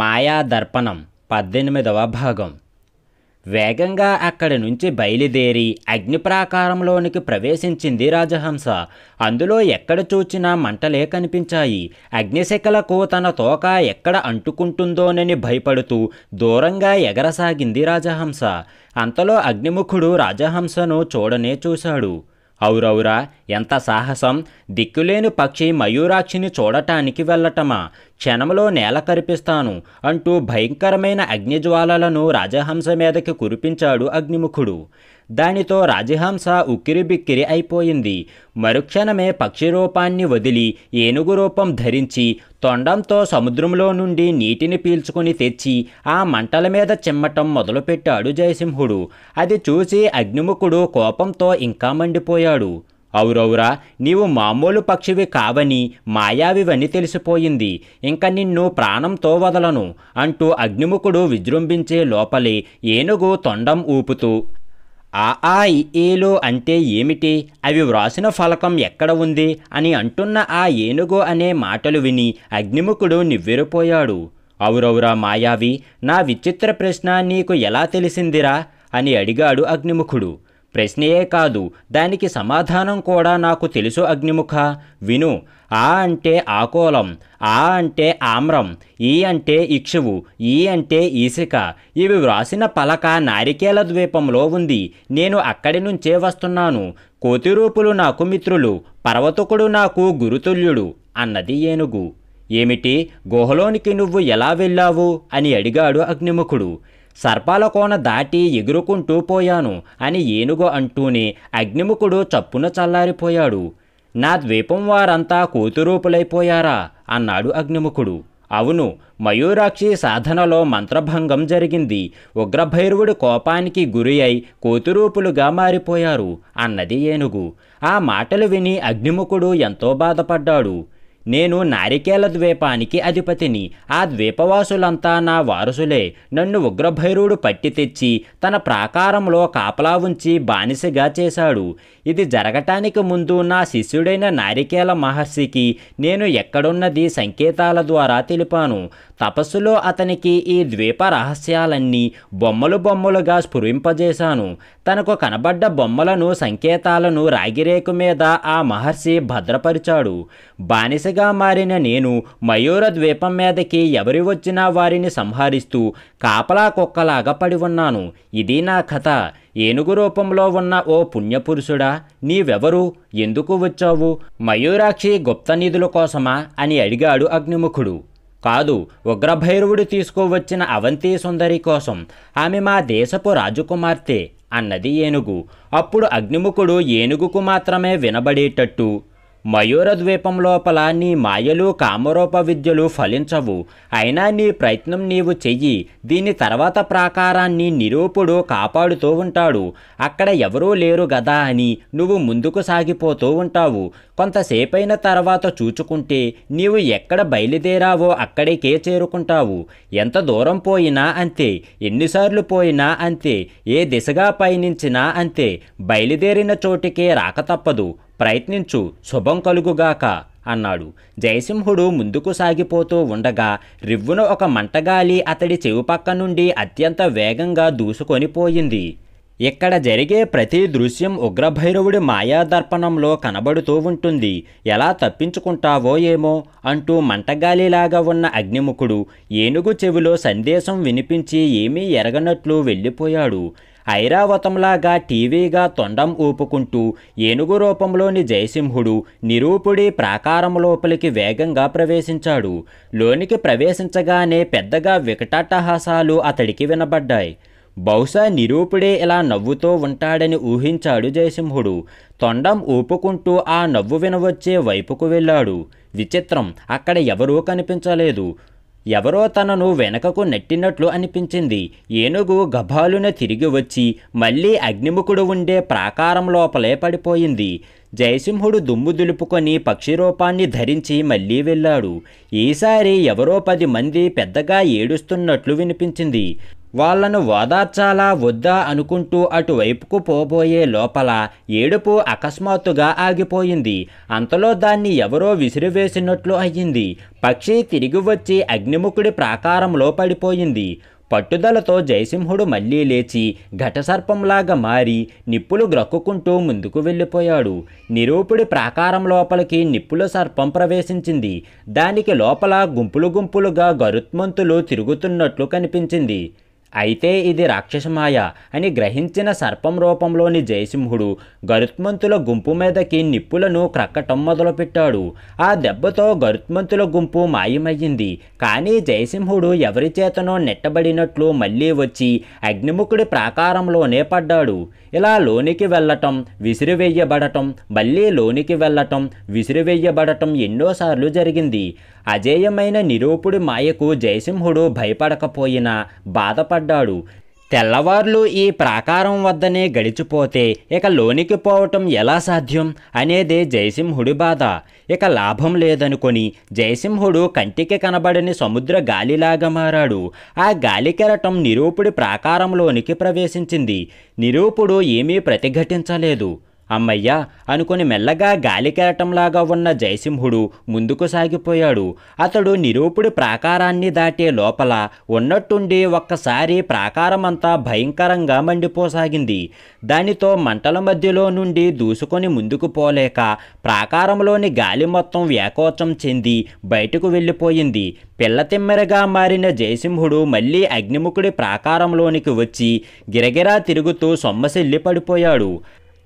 మాయాదర్పణం పద్దెనిమిదవ భాగం వేగంగా అక్కడి నుంచి బయలుదేరి అగ్నిప్రాకారంలోనికి ప్రవేశించింది రాజహంస అందులో ఎక్కడ చూచినా మంటలే కనిపించాయి అగ్నిశిఖలకు తన తోక ఎక్కడ అంటుకుంటుందోనని భయపడుతూ దూరంగా ఎగరసాగింది రాజహంస అంతలో అగ్నిముఖుడు రాజహంసను చూడనే చూశాడు అవురవురా ఎంత సాహసం దిక్కులేని పక్షి మయూరాక్షిని చూడటానికి వెళ్ళటమా క్షణంలో నేల కరిపిస్తాను అంటూ భయంకరమైన అగ్నిజ్వాలలను రాజహంస మీదకి కురిపించాడు అగ్నిముఖుడు దానితో రాజహంస ఉక్కిరి బిక్కిరి అయిపోయింది మరుక్షణమే పక్షి రూపాన్ని వదిలి ఏనుగు రూపం ధరించి తొండంతో సముద్రంలో నుండి నీటిని పీల్చుకుని తెచ్చి ఆ మంటల మీద చిమ్మటం మొదలుపెట్టాడు జయసింహుడు అది చూసి అగ్నిముఖుడు కోపంతో ఇంకా మండిపోయాడు ఔరౌరా నీవు మామూలు పక్షివి కావని మాయావివని తెలిసిపోయింది ఇంక నిన్ను ప్రాణంతో వదలను అంటూ అగ్నిముఖుడు విజృంభించే లోపలే ఏనుగు తొండం ఊపుతూ ఆ ఆ ఏలో అంటే ఏమిటి అవి వ్రాసిన ఫలకం ఎక్కడ ఉంది అని అంటున్న ఆ ఏనుగు అనే మాటలు విని అగ్నిముఖుడు నివ్వెరిపోయాడు అవురవురా మాయావి నా విచిత్ర ప్రశ్న నీకు ఎలా తెలిసిందిరా అని అడిగాడు అగ్నిముఖుడు ప్రశ్నయే కాదు దానికి సమాధానం కూడా నాకు తెలుసు అగ్నిముఖ విను ఆ అంటే ఆకోలం ఆ అంటే ఆమ్రం ఈ అంటే ఇక్షువు ఈ అంటే ఈసిక ఇవి వ్రాసిన పలక నారికేల ద్వీపంలో ఉంది నేను అక్కడి నుంచే వస్తున్నాను కోతిరూపులు నాకు మిత్రులు పర్వతకుడు నాకు గురుతుల్యుడు అన్నది ఏనుగు ఏమిటి గుహలోనికి నువ్వు ఎలా వెళ్ళావు అని అడిగాడు అగ్నిముఖుడు సర్పాలకోన దాటి ఎగురుకుంటూ పోయాను అని ఏనుగు అంటూనే అగ్నిముఖుడు చప్పున చల్లారిపోయాడు నా ద్వీపం వారంతా కూతురూపులైపోయారా అన్నాడు అగ్నిముఖుడు అవును మయూరాక్షి సాధనలో మంత్రభంగం జరిగింది ఉగ్రభైరువుడి కోపానికి గురి అయి కోతురూపులుగా మారిపోయారు అన్నది ఏనుగు ఆ మాటలు విని అగ్నిముఖుడు ఎంతో బాధపడ్డాడు నేను నారికేల ద్వీపానికి అధిపతిని ఆ ద్వీపవాసులంతా నా వారసులే నన్ను ఉగ్రభైరుడు పట్టి తెచ్చి తన ప్రాకారంలో కాపలా ఉంచి బానిసగా చేశాడు ఇది జరగటానికి ముందు నా శిష్యుడైన నారికేల మహర్షికి నేను ఎక్కడున్నది సంకేతాల ద్వారా తెలిపాను తపస్సులో అతనికి ఈ ద్వీప రహస్యాలన్నీ బొమ్మలు బొమ్మలుగా స్ఫురింపజేశాను తనకు కనబడ్డ బొమ్మలను సంకేతాలను రాగిరేకు మీద ఆ మహర్షి భద్రపరిచాడు బానిసగా మారిన నేను మయూర ద్వీపం మీదకి ఎవరి వచ్చినా వారిని సంహరిస్తూ కాపలా కుక్కలాగా పడి ఉన్నాను ఇది నా కథ ఏనుగు రూపంలో ఉన్న ఓ పుణ్యపురుషుడా నీవెవరు ఎందుకు వచ్చావు మయూరాక్షి గుప్త నిధుల కోసమా అని అడిగాడు అగ్నిముఖుడు కాదు ఉగ్రభైరవుడు తీసుకువచ్చిన అవంతి సుందరి కోసం ఆమె మా దేశపు రాజకుమార్తె అన్నది ఏనుగు అప్పుడు అగ్నిముఖుడు ఏనుగుకు మాత్రమే వినబడేటట్టు మయూర ద్వీపం లోపల నీ మాయలు కామరూప విద్యలు ఫలించవు అయినా నీ ప్రయత్నం నీవు చెయ్యి దీని తర్వాత ప్రాకారాన్ని నిరూపుడు కాపాడుతూ ఉంటాడు అక్కడ ఎవరూ లేరు గదా అని నువ్వు ముందుకు సాగిపోతూ ఉంటావు కొంతసేపైన తర్వాత చూచుకుంటే నీవు ఎక్కడ బయలుదేరావో అక్కడికే చేరుకుంటావు ఎంత దూరం పోయినా అంతే ఎన్నిసార్లు పోయినా అంతే ఏ దిశగా పయనించినా అంతే బయలుదేరిన చోటికే రాక తప్పదు ప్రయత్నించు శుభం కలుగుగాక అన్నాడు జయసింహుడు ముందుకు సాగిపోతూ ఉండగా రివ్వున ఒక మంటగాలి అతడి చెవి పక్క నుండి అత్యంత వేగంగా దూసుకొనిపోయింది ఇక్కడ జరిగే ప్రతి దృశ్యం ఉగ్రభైరవుడి మాయాదర్పణంలో కనబడుతూ ఉంటుంది ఎలా తప్పించుకుంటావో ఏమో అంటూ మంటగాలిలాగా ఉన్న అగ్నిముఖుడు ఏనుగు చెవిలో సందేశం వినిపించి ఏమీ ఎరగనట్లు వెళ్ళిపోయాడు ఐరావతంలాగా టీవీగా తొండం ఊపుకుంటూ ఏనుగు రూపంలోని జయసింహుడు నిరూపుడి ప్రాకారం లోపలికి వేగంగా ప్రవేశించాడు లోనికి ప్రవేశించగానే పెద్దగా వికటాటహాసాలు అతడికి వినబడ్డాయి బహుశా నిరూపుడే ఇలా నవ్వుతూ ఉంటాడని ఊహించాడు జయసింహుడు తొండం ఊపుకుంటూ ఆ నవ్వు వినవచ్చే వైపుకు వెళ్ళాడు విచిత్రం అక్కడ ఎవరూ కనిపించలేదు ఎవరో తనను వెనకకు నెట్టినట్లు అనిపించింది ఏనుగు గభాలున తిరిగి వచ్చి మళ్ళీ అగ్నిముఖుడు ఉండే ప్రాకారం లోపలే పడిపోయింది జయసింహుడు దుమ్ము దులుపుకొని పక్షి రూపాన్ని ధరించి మళ్ళీ వెళ్ళాడు ఈసారి ఎవరో పది మంది పెద్దగా ఏడుస్తున్నట్లు వినిపించింది వాళ్లను ఓదార్చాలా వద్దా అనుకుంటూ అటువైపుకు పోబోయే లోపల ఏడుపు అకస్మాత్తుగా ఆగిపోయింది అంతలో దాన్ని ఎవరో విసిరివేసినట్లు అయ్యింది పక్షి తిరిగి వచ్చి అగ్నిముఖుడి ప్రాకారంలో పడిపోయింది పట్టుదలతో జయసింహుడు మళ్ళీ లేచి ఘటసర్పంలాగా మారి నిప్పులు గ్రక్కుకుంటూ ముందుకు వెళ్ళిపోయాడు నిరూపుడి ప్రాకారం లోపలికి నిప్పుల సర్పం ప్రవేశించింది దానికి లోపల గుంపులు గుంపులుగా గరుత్మంతులు తిరుగుతున్నట్లు కనిపించింది అయితే ఇది రాక్షసమాయ అని గ్రహించిన సర్పం రూపంలోని జయసింహుడు గరుత్మంతుల గుంపు మీదకి నిప్పులను క్రక్కటం మొదలుపెట్టాడు ఆ దెబ్బతో గరుత్మంతుల గుంపు మాయమయ్యింది కానీ జయసింహుడు ఎవరి చేతనో నెట్టబడినట్లు మళ్ళీ వచ్చి అగ్నిముఖుడి ప్రాకారంలోనే పడ్డాడు ఇలా లోనికి వెళ్ళటం విసిరివేయబడటం మళ్ళీ లోనికి వెళ్ళటం విసిరివేయబడటం ఎన్నోసార్లు జరిగింది అజేయమైన నిరూపుడి మాయకు జయసింహుడు భయపడకపోయినా బాధపడ్డాడు తెల్లవార్లు ఈ ప్రాకారం వద్దనే గడిచిపోతే ఇక లోనికి పోవటం ఎలా సాధ్యం అనేదే జయసింహుడి బాధ ఇక లాభం లేదనుకొని జయసింహుడు కంటికి కనబడని సముద్ర గాలిలాగా మారాడు ఆ గాలి కెరటం నిరూపుడి ప్రాకారంలోనికి ప్రవేశించింది నిరూపుడు ఏమీ ప్రతిఘటించలేదు అమ్మయ్యా అనుకుని మెల్లగా కేరటంలాగా ఉన్న జయసింహుడు ముందుకు సాగిపోయాడు అతడు నిరూపుడి ప్రాకారాన్ని దాటే లోపల ఉన్నట్టుండి ఒక్కసారి ప్రాకారమంతా భయంకరంగా మండిపోసాగింది దానితో మంటల మధ్యలో నుండి దూసుకొని ముందుకు పోలేక ప్రాకారంలోని గాలి మొత్తం వ్యాకోచం చెంది బయటకు వెళ్ళిపోయింది పిల్లతిమ్మెరగా మారిన జయసింహుడు మళ్ళీ అగ్నిముఖుడి ప్రాకారంలోనికి వచ్చి గిరగిరా తిరుగుతూ సొమ్మసిల్లి పడిపోయాడు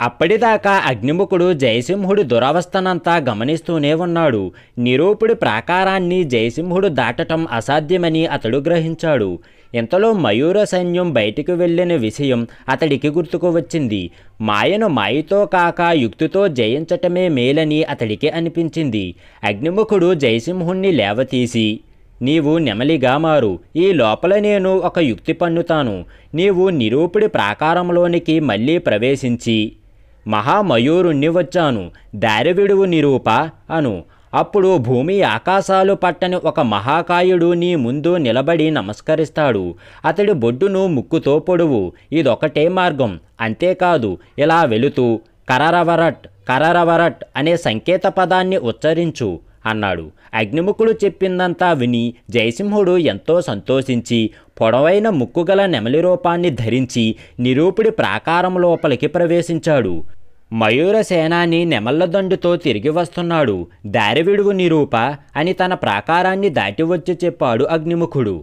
అప్పటిదాకా అగ్నిముఖుడు జయసింహుడి దురవస్థనంతా గమనిస్తూనే ఉన్నాడు నిరూపుడి ప్రాకారాన్ని జయసింహుడు దాటటం అసాధ్యమని అతడు గ్రహించాడు ఇంతలో మయూర సైన్యం బయటికి వెళ్ళిన విషయం అతడికి గుర్తుకు వచ్చింది మాయను మాయతో కాక యుక్తితో జయించటమే మేలని అతడికి అనిపించింది అగ్నిముఖుడు జయసింహుణ్ణి లేవతీసి నీవు నెమలిగా మారు ఈ లోపల నేను ఒక యుక్తి పన్నుతాను నీవు నిరూపుడి ప్రాకారంలోనికి మళ్ళీ ప్రవేశించి మహామయూరుణ్ణి వచ్చాను దారివిడువు నిరూప అను అప్పుడు భూమి ఆకాశాలు పట్టని ఒక మహాకాయుడు నీ ముందు నిలబడి నమస్కరిస్తాడు అతడి బొడ్డును ముక్కుతో పొడువు ఇదొకటే మార్గం అంతేకాదు ఇలా వెళుతూ కరరవరట్ కరరవరట్ అనే సంకేత పదాన్ని ఉచ్చరించు అన్నాడు అగ్నిముఖుడు చెప్పిందంతా విని జయసింహుడు ఎంతో సంతోషించి పొడవైన ముక్కుగల నెమలి రూపాన్ని ధరించి నిరూపుడి ప్రాకారం లోపలికి ప్రవేశించాడు మయూర సేనాని నెమళ్ళదండుతో తిరిగి వస్తున్నాడు దారివిడువు నిరూప అని తన ప్రాకారాన్ని దాటి వచ్చి చెప్పాడు అగ్నిముఖుడు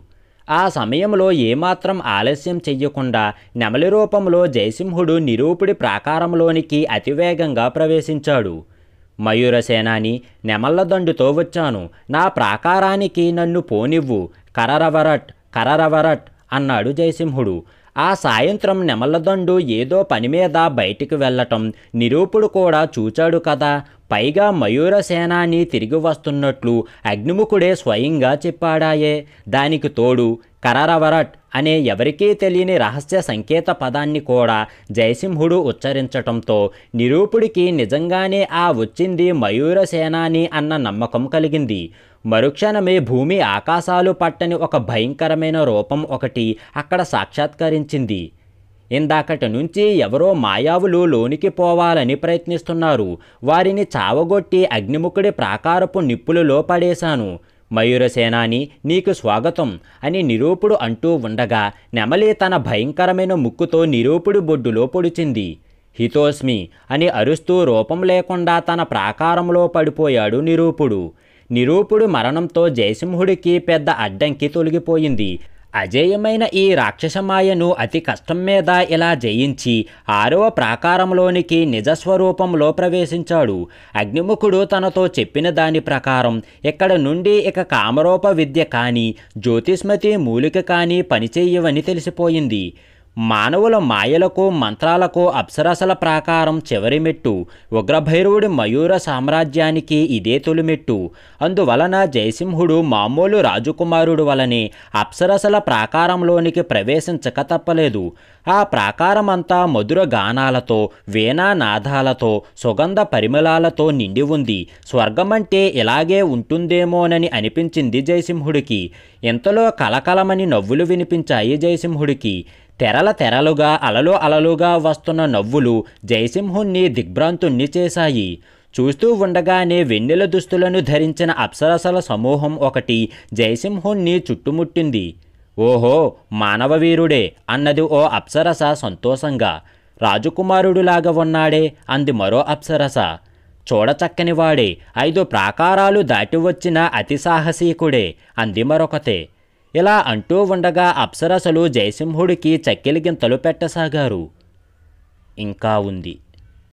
ఆ సమయంలో ఏమాత్రం ఆలస్యం చెయ్యకుండా నెమలి రూపంలో జయసింహుడు నిరూపుడి ప్రాకారంలోనికి అతివేగంగా ప్రవేశించాడు మయూర సేనాని నెమళ్ళదండుతో వచ్చాను నా ప్రాకారానికి నన్ను పోనివ్వు కరరవరట్ కరరవరట్ అన్నాడు జయసింహుడు ఆ సాయంత్రం నెమలదండు ఏదో పని మీద బయటికి వెళ్ళటం నిరూపుడు కూడా చూచాడు కదా పైగా మయూర సేనాని తిరిగి వస్తున్నట్లు అగ్నిముఖుడే స్వయంగా చెప్పాడాయే దానికి తోడు కరరవరట్ అనే ఎవరికీ తెలియని రహస్య సంకేత పదాన్ని కూడా జయసింహుడు ఉచ్చరించటంతో నిరూపుడికి నిజంగానే ఆ వచ్చింది మయూర సేనాని అన్న నమ్మకం కలిగింది మరుక్షణమే భూమి ఆకాశాలు పట్టని ఒక భయంకరమైన రూపం ఒకటి అక్కడ సాక్షాత్కరించింది ఇందాకటి నుంచి ఎవరో మాయావులు లోనికి పోవాలని ప్రయత్నిస్తున్నారు వారిని చావగొట్టి అగ్నిముఖుడి ప్రాకారపు నిప్పులలో పడేశాను మయూరసేనాని నీకు స్వాగతం అని నిరూపుడు అంటూ ఉండగా నెమలి తన భయంకరమైన ముక్కుతో నిరూపుడి బొడ్డులో పొడిచింది హితోస్మి అని అరుస్తూ రూపం లేకుండా తన ప్రాకారంలో పడిపోయాడు నిరూపుడు నిరూపుడు మరణంతో జయసింహుడికి పెద్ద అడ్డంకి తొలగిపోయింది అజేయమైన ఈ రాక్షసమాయను అతి కష్టం మీద ఇలా జయించి ఆరవ ప్రాకారంలోనికి నిజస్వరూపంలో ప్రవేశించాడు అగ్నిముఖుడు తనతో చెప్పిన దాని ప్రకారం ఇక్కడ నుండి ఇక కామరూప విద్య కానీ జ్యోతిష్మతి మూలిక కానీ పనిచేయవని తెలిసిపోయింది మానవుల మాయలకు మంత్రాలకు అప్సరసల ప్రాకారం చివరి మెట్టు ఉగ్రభైరవుడి మయూర సామ్రాజ్యానికి ఇదే తొలిమెట్టు అందువలన జయసింహుడు మామూలు రాజకుమారుడు వలనే అప్సరసల ప్రాకారంలోనికి ప్రవేశించక తప్పలేదు ఆ ప్రాకారమంతా మధుర గానాలతో వీణానాదాలతో సుగంధ పరిమళాలతో నిండి ఉంది స్వర్గమంటే ఇలాగే ఉంటుందేమోనని అనిపించింది జయసింహుడికి ఇంతలో కలకలమని నవ్వులు వినిపించాయి జయసింహుడికి తెరల తెరలుగా అలలు అలలుగా వస్తున్న నవ్వులు జయసింహుణ్ణి దిగ్భ్రాంతుణ్ణి చేశాయి చూస్తూ ఉండగానే వెన్నెల దుస్తులను ధరించిన అప్సరసల సమూహం ఒకటి జయసింహుణ్ణి చుట్టుముట్టింది ఓహో మానవ వీరుడే అన్నది ఓ అప్సరస సంతోషంగా రాజకుమారుడులాగా ఉన్నాడే అంది మరో అప్సరస చూడచక్కనివాడే ఐదు ప్రాకారాలు దాటి వచ్చిన అతి సాహసీకుడే అంది మరొకతే ఇలా అంటూ ఉండగా అప్సరసలు జయసింహుడికి చక్కెలిగింతలు గింతలు పెట్టసాగారు ఇంకా ఉంది